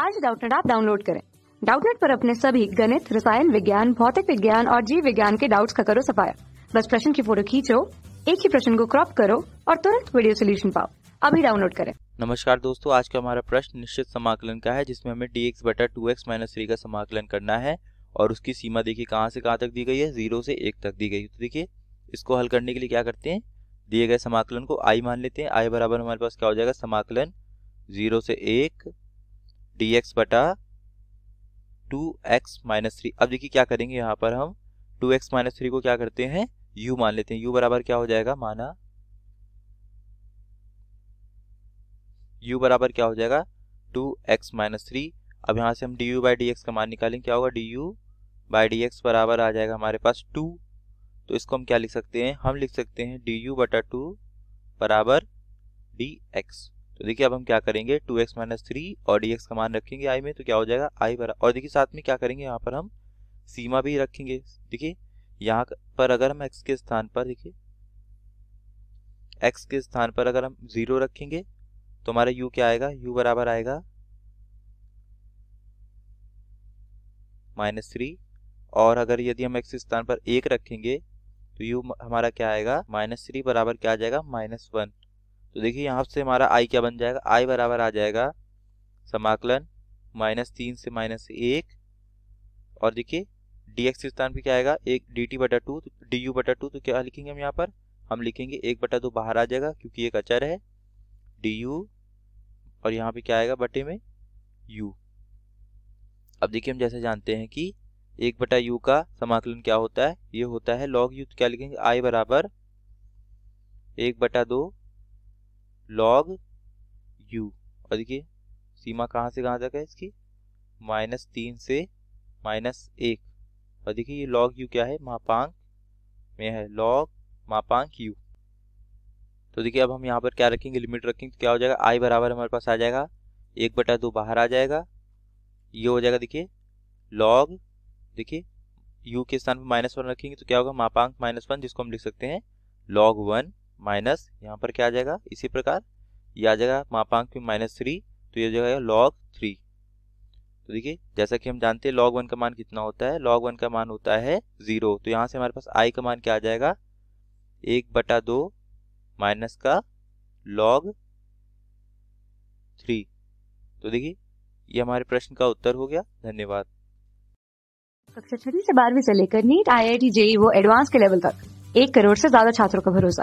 आज डाउटनेट आप डाउनलोड करें डाउटनेट पर अपने सभी गणित रसायन विज्ञान भौतिक विज्ञान और जीव विज्ञान के डाउट्स का करो सफाया बस प्रश्न की फोटो खींचो एक ही प्रश्न को क्रॉप करो और तुरंत वीडियो सोल्यूशन पाओ अभी डाउनलोड करें नमस्कार दोस्तों आज का हमारा प्रश्न निश्चित समाकलन का है जिसमें हमें डी एक्स बटा टू एक्स माइनस थ्री का समाकलन करना है और उसकी सीमा देखिए कहाँ से कहाँ तक दी गई है जीरो से एक तक दी गई तो देखिए इसको हल करने के लिए क्या करते हैं दिए गए समाकलन को आई मान लेते हैं आई बराबर हमारे पास क्या हो जाएगा समाकलन जीरो से एक डी एक्स बटा टू एक्स माइनस थ्री अब देखिए क्या करेंगे यहाँ पर हम टू एक्स माइनस थ्री को क्या करते हैं यू मान लेते हैं यू बराबर क्या हो जाएगा माना यू बराबर क्या हो जाएगा टू एक्स माइनस थ्री अब यहाँ से हम D U by D X का मान निकालेंगे क्या होगा D U by D X बराबर आ जाएगा हमारे पास टू तो इसको हम क्या लिख सकते हैं हम लिख सकते हैं डी यू बटा टू बराबर डी एक्स तो देखिए अब हम क्या करेंगे टू एक्स माइनस थ्री और डी एक्स का मान रखेंगे आई में तो क्या हो जाएगा आई बराबर और देखिए साथ में क्या करेंगे यहाँ पर हम सीमा भी रखेंगे देखिए यहाँ पर अगर हम एक्स के स्थान पर देखिए एक्स के स्थान पर अगर हम जीरो रखेंगे तो हमारा यू क्या आएगा यू बराबर आएगा माइनस थ्री और अगर यदि हम एक्स स्थान पर एक रखेंगे तो यू हमारा क्या आएगा माइनस थ्री बराबर क्या आ जाएगा माइनस वन तो देखिए यहाँ से हमारा आई क्या बन जाएगा आई बराबर आ जाएगा समाकलन माइनस तीन से माइनस एक और देखिए डी एक्स के स्थान पर क्या आएगा एक डी टी बटा टू डी यू बटा टू तो क्या लिखेंगे हम यहाँ पर हम लिखेंगे एक बटा दो बाहर आ जाएगा क्योंकि एक अचर है डी यू और यहाँ पे क्या आएगा बटे में यू अब देखिए हम जैसे जानते हैं कि एक बटा यू का समाकलन क्या होता है ये होता है लॉग यू तो क्या लिखेंगे आई बराबर एक बटा दो लॉग यू और देखिए सीमा कहाँ से कहाँ तक है इसकी माइनस तीन से माइनस एक और देखिए ये लॉग यू क्या है मापांक में है लॉग मापांक यू तो देखिए अब हम यहाँ पर क्या रखेंगे लिमिट रखेंगे तो क्या हो जाएगा आई बराबर हमारे पास आ जाएगा एक बटा दो बाहर आ जाएगा ये हो जाएगा देखिए लॉग देखिए यू के स्थान पर माइनस वन रखेंगे तो क्या होगा मापांक माइनस वन जिसको हम लिख सकते हैं लॉग वन माइनस यहाँ पर क्या आ जाएगा इसी प्रकार ये आ जाएगा मापांक में माइनस थ्री तो ये हो जाएगा लॉग थ्री तो देखिए जैसा कि हम जानते हैं लॉग वन का मान कितना होता है लॉग वन का मान होता है जीरो तो यहाँ से हमारे पास आई का मान क्या आ जाएगा एक बटा दो माइनस का लॉग थ्री तो देखिए ये हमारे प्रश्न का उत्तर हो गया धन्यवाद कक्षा छठी से बारहवीं से लेकर NEET I I T JEE वो एडवांस के लेवल तक एक करोड़ से ज्यादा छात्रों का भरोसा